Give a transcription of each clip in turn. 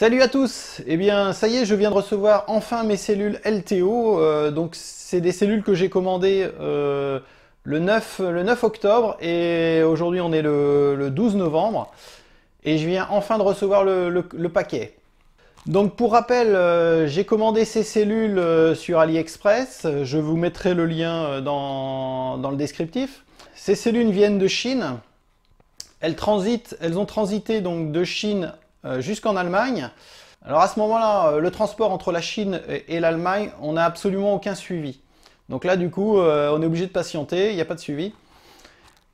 Salut à tous Eh bien, ça y est, je viens de recevoir enfin mes cellules LTO. Euh, donc, c'est des cellules que j'ai commandées euh, le, 9, le 9 octobre et aujourd'hui, on est le, 12 novembre. Et je viens enfin de recevoir le, paquet. Donc, pour rappel, euh, j'ai commandé ces cellules sur AliExpress. Je vous mettrai le lien dans, le descriptif. Ces cellules viennent de Chine. Elles transitent, elles ont transité donc de Chine euh, jusqu'en Allemagne. Alors à ce moment-là, euh, le transport entre la Chine et l'Allemagne, on n'a absolument aucun suivi. Donc là, du coup, euh, on est obligé de patienter, il n'y a pas de suivi.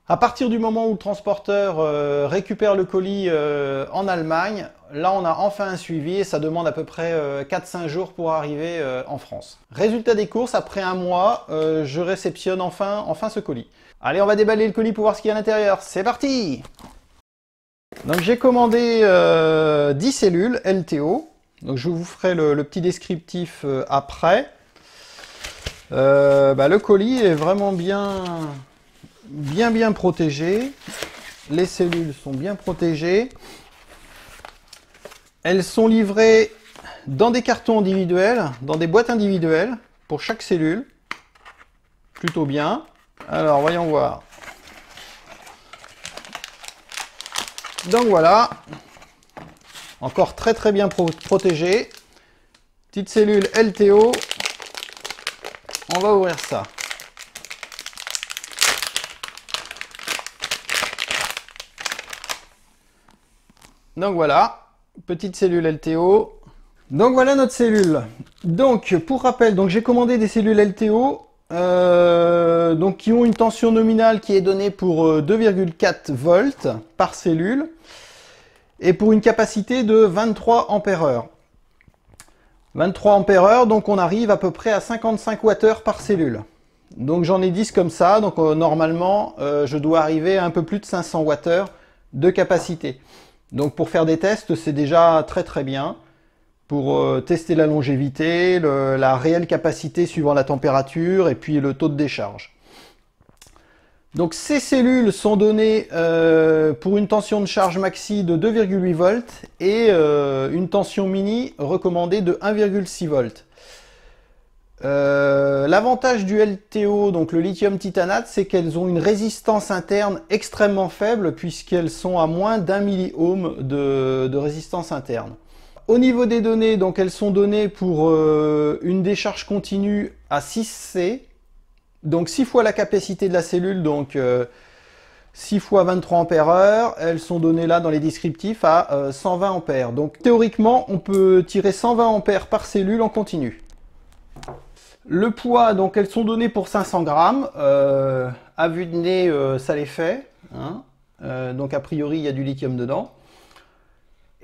À partir du moment où le transporteur récupère le colis en Allemagne, là on a enfin un suivi et ça demande à peu près 4-5 jours pour arriver en France. Résultat des courses, après un mois, je réceptionne enfin, enfin ce colis. Allez, on va déballer le colis pour voir ce qu'il y a à l'intérieur. C'est parti donc j'ai commandé 10 euh, cellules LTO. Donc je vous ferai le, petit descriptif euh, après. Euh, bah, le colis est vraiment bien, bien bien protégé. Les cellules sont bien protégées. Elles sont livrées dans des cartons individuels, dans des boîtes individuelles pour chaque cellule. Plutôt bien. Alors voyons voir. Donc voilà, encore très très bien protégé. Petite cellule LTO. On va ouvrir ça. Donc voilà, petite cellule LTO. Donc voilà notre cellule. Donc pour rappel, donc j'ai commandé des cellules LTO euh, donc qui ont une tension nominale qui est donnée pour 2,4 euh, volts par cellule et pour une capacité de 23 ampères-heure. 23 ampères-heure, donc on arrive à peu près à 55 watt-heure par cellule. Donc j'en ai 10 comme ça, donc euh, normalement je dois arriver à un peu plus de 500 watt-heure de capacité. Donc pour faire des tests, c'est déjà très très bien pour euh, tester la longévité, la réelle capacité suivant la température et puis le taux de décharge. Donc ces cellules sont données euh, pour une tension de charge maxi de 2,8 volts et euh, une tension mini recommandée de 1,6 volts. L'avantage du LTO, donc le lithium titanate, c'est qu'elles ont une résistance interne extrêmement faible puisqu'elles sont à moins d'un milli de, de résistance interne au niveau des données, donc elles sont données pour euh, une décharge continue à 6C, donc 6 fois la capacité de la cellule, donc 6 euh, fois 23 heure. elles sont données là dans les descriptifs à 120 euh, ampères. Donc théoriquement, on peut tirer 120 ampères par cellule en continu. Le poids, donc elles sont données pour 500 grammes. à vue de nez, ça les fait. Hein. donc a priori, il y a du lithium dedans.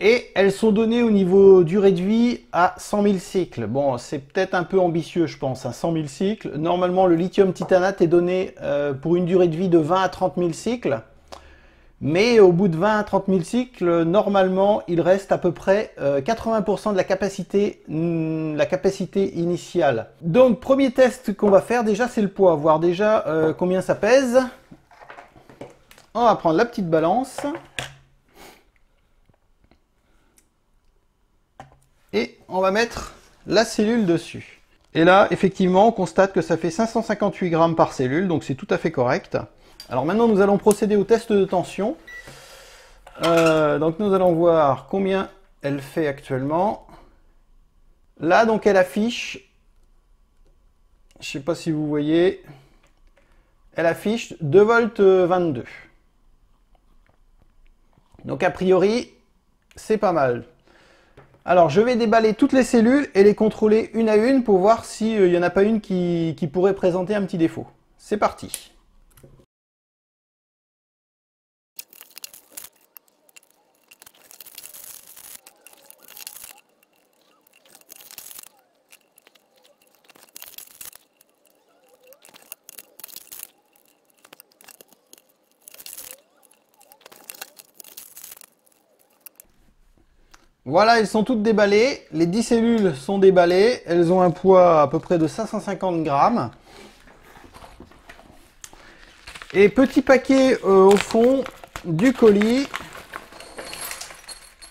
Et elles sont données au niveau durée de vie à 100 000 cycles. Bon, c'est peut-être un peu ambitieux, je pense, à 100 000 cycles. Normalement, le lithium titanate est donné euh, pour une durée de vie de 20 à 30 000 cycles. Mais au bout de 20 à 30 000 cycles, normalement, il reste à peu près 80% euh, de la capacité, mm, la capacité initiale. Donc, premier test qu'on va faire, déjà, c'est le poids. Voir déjà euh, combien ça pèse. On va prendre la petite balance. on va mettre la cellule dessus. Et là, effectivement, on constate que ça fait 558 grammes par cellule, donc c'est tout à fait correct. Alors maintenant, nous allons procéder au test de tension. Euh, donc nous allons voir combien elle fait actuellement. Là, donc elle affiche, je ne sais pas si vous voyez, elle affiche 2 volts 22. Euh, donc a priori, c'est pas mal. Alors, je vais déballer toutes les cellules et les contrôler une à une pour voir s'il n'y euh, en a pas une qui, qui pourrait présenter un petit défaut. C'est parti Voilà, elles sont toutes déballées. Les 10 cellules sont déballées. Elles ont un poids à peu près de 550 grammes. Et petit paquet euh, au fond du colis,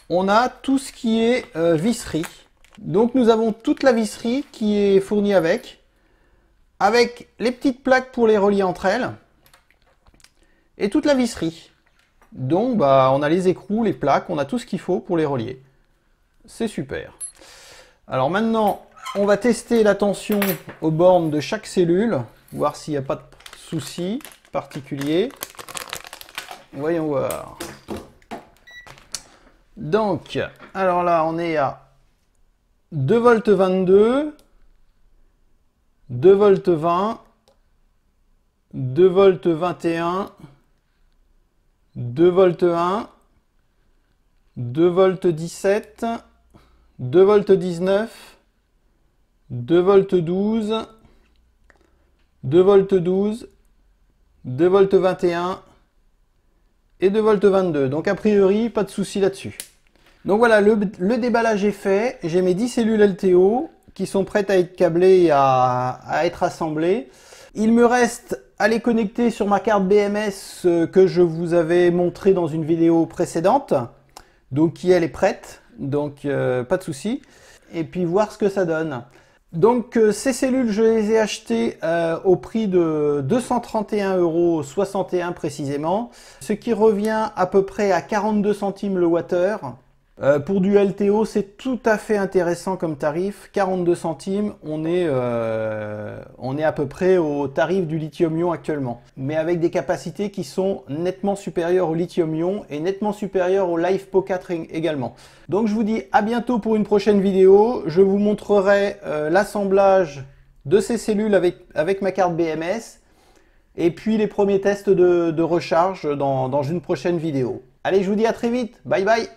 on a tout ce qui est euh, visserie. Donc nous avons toute la visserie qui est fournie avec, avec les petites plaques pour les relier entre elles, et toute la visserie. Donc bah, on a les écrous, les plaques, on a tout ce qu'il faut pour les relier c'est super. Alors maintenant, on va tester la tension aux bornes de chaque cellule, voir s'il n'y a pas de souci particulier. Voyons voir. Donc, alors là, on est à 2 volts 22, 2 volts 20, 2 volts 21, 2 volts 1, 2 volts 17, 2 v 19, 2 volts 12, 2 v 12, 2 volts 21 et 2 v 22. Donc a priori, pas de souci là-dessus. Donc voilà, le, déballage est fait. J'ai mes 10 cellules LTO qui sont prêtes à être câblées et à, à être assemblées. Il me reste à les connecter sur ma carte BMS euh, que je vous avais montré dans une vidéo précédente. Donc qui elle est prête. Donc euh, pas de souci. Et puis voir ce que ça donne. Donc euh, ces cellules, je les ai achetées euh, au prix de 231,61€ précisément, ce qui revient à peu près à 42 centimes le water euh, pour du LTO, c'est tout à fait intéressant comme tarif. 42 centimes, on est, euh, on est à peu près au tarif du lithium-ion actuellement. Mais avec des capacités qui sont nettement supérieures au lithium-ion et nettement supérieures au LiFePO 4 également. Donc je vous dis à bientôt pour une prochaine vidéo. Je vous montrerai euh, l'assemblage de ces cellules avec, avec ma carte BMS. Et puis les premiers tests de, recharge dans, dans une prochaine vidéo. Allez, je vous dis à très vite. Bye bye